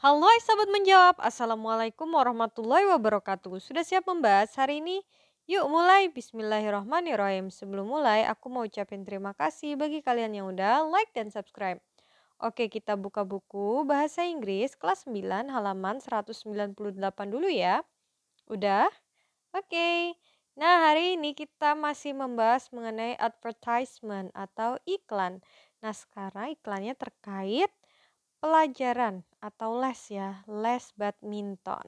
Halo sahabat menjawab, Assalamualaikum warahmatullahi wabarakatuh. Sudah siap membahas hari ini? Yuk mulai, Bismillahirrahmanirrahim. Sebelum mulai, aku mau ucapin terima kasih bagi kalian yang udah like dan subscribe. Oke, kita buka buku Bahasa Inggris kelas 9 halaman 198 dulu ya. Udah? Oke. Nah, hari ini kita masih membahas mengenai advertisement atau iklan. Nah, sekarang iklannya terkait pelajaran atau les ya, les badminton.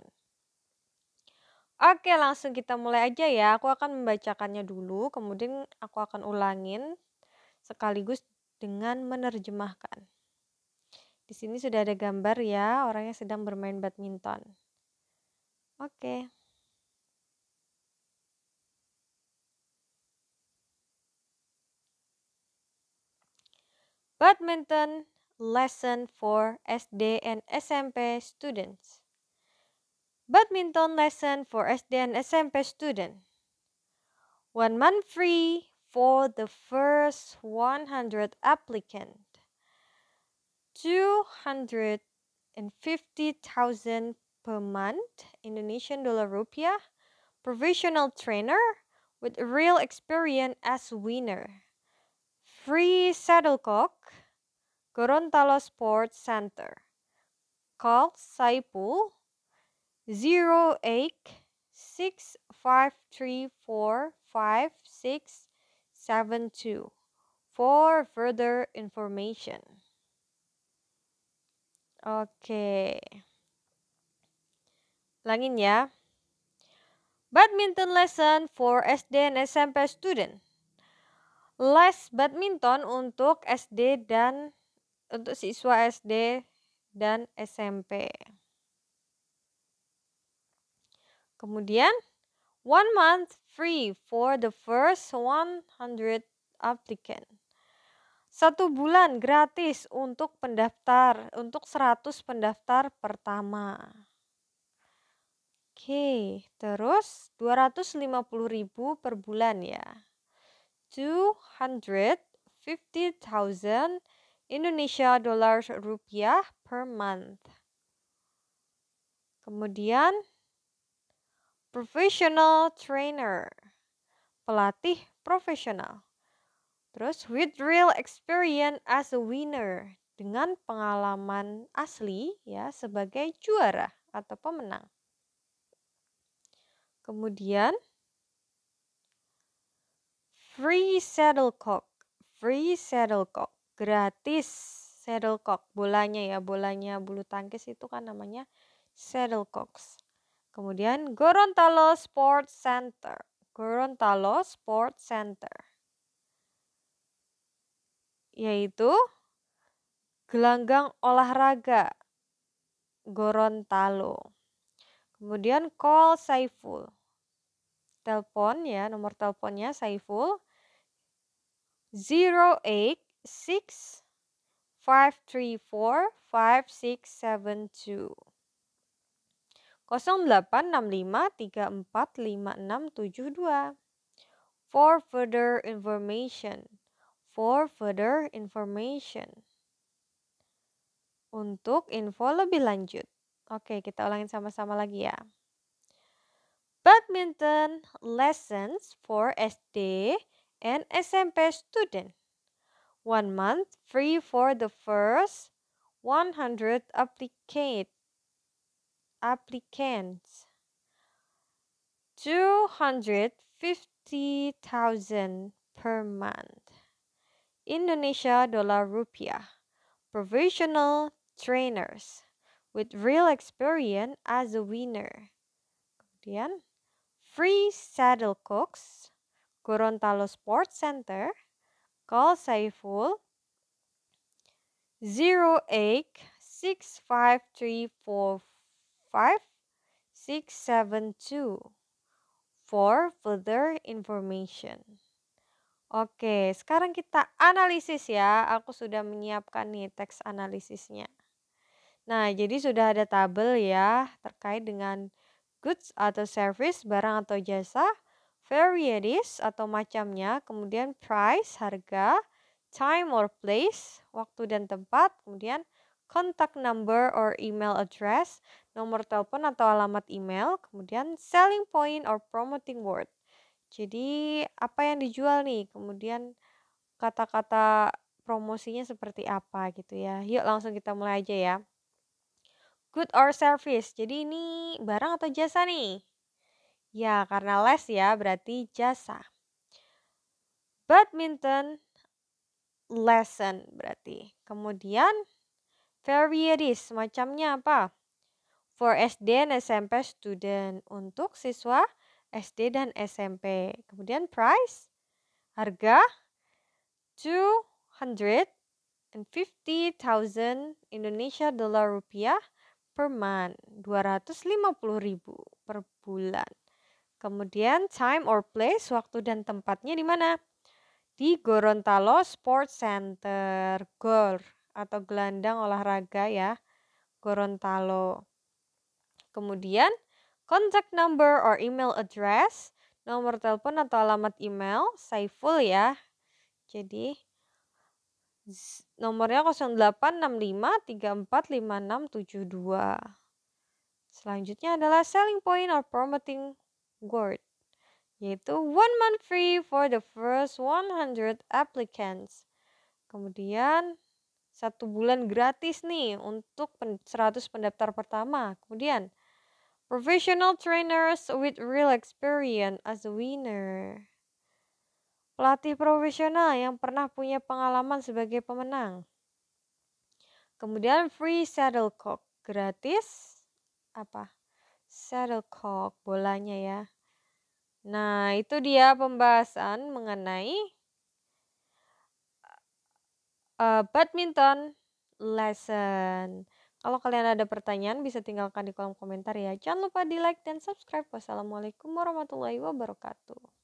Oke, langsung kita mulai aja ya. Aku akan membacakannya dulu, kemudian aku akan ulangin sekaligus dengan menerjemahkan. Di sini sudah ada gambar ya, orangnya sedang bermain badminton. Oke. Badminton lesson for SD and SMP students. Badminton lesson for SD and SMP student. One month free for the first 100 applicant. 250,000 per month Indonesian dollar rupiah. Professional trainer with real experience as winner. Free saddlecock Gorontalo Sports Center. Call Saipul 0865345672 for further information. Oke. Langin ya. Badminton lesson for SD and SMP student. Les badminton untuk SD dan untuk siswa SD dan SMP. Kemudian, one month free for the first 100 applicant. Satu bulan gratis untuk pendaftar, untuk 100 pendaftar pertama. Oke, terus 250.000 per bulan ya. 250,000 Indonesia dollar rupiah per month. Kemudian professional trainer, pelatih profesional. Terus with real experience as a winner, dengan pengalaman asli ya sebagai juara atau pemenang. Kemudian free saddlecock, free saddlecock gratis shuttlecock bolanya ya bolanya bulu tangkis itu kan namanya cocks kemudian Gorontalo Sports Center Gorontalo Sports Center yaitu gelanggang olahraga Gorontalo kemudian call Saiful telepon ya nomor teleponnya Saiful 08 six five three four five six seven two 0865345672 For further information For further information Untuk info lebih lanjut Oke kita ulangin sama-sama lagi ya Badminton lessons for SD and SMP student one month free for the first 100 applicate, applicants. 250,000 per month. Indonesia dollar rupiah. Professional trainers with real experience as a winner. Kemudian, free saddle cooks, Gorontalo Sports Center, Call Saiful 08653456724 for further information. Oke, sekarang kita analisis ya. Aku sudah menyiapkan nih teks analisisnya. Nah, jadi sudah ada tabel ya terkait dengan goods atau service, barang atau jasa, varieties atau macamnya, kemudian price, harga, time or place, waktu dan tempat, kemudian contact number or email address, nomor telepon atau alamat email, kemudian selling point or promoting word. Jadi apa yang dijual nih, kemudian kata-kata promosinya seperti apa gitu ya. Yuk langsung kita mulai aja ya. Good or service, jadi ini barang atau jasa nih? Ya, karena les ya berarti jasa. Badminton lesson berarti. Kemudian varieties macamnya apa? For SD dan SMP student untuk siswa SD dan SMP. Kemudian price harga 250.000 Indonesia dollar rupiah per month, 250.000 per bulan. Kemudian time or place, waktu dan tempatnya di mana? Di Gorontalo Sports Center, GOR atau gelandang olahraga ya, Gorontalo. Kemudian contact number or email address, nomor telepon atau alamat email, Saiful ya. Jadi nomornya 0865345672. Selanjutnya adalah selling point or promoting word, yaitu one month free for the first 100 applicants. Kemudian satu bulan gratis nih untuk 100 pendaftar pertama. Kemudian professional trainers with real experience as a winner. Pelatih profesional yang pernah punya pengalaman sebagai pemenang. Kemudian free saddlecock, gratis apa? Saddlecock bolanya ya. Nah, itu dia pembahasan mengenai uh, badminton lesson. Kalau kalian ada pertanyaan bisa tinggalkan di kolom komentar ya. Jangan lupa di like dan subscribe. Wassalamualaikum warahmatullahi wabarakatuh.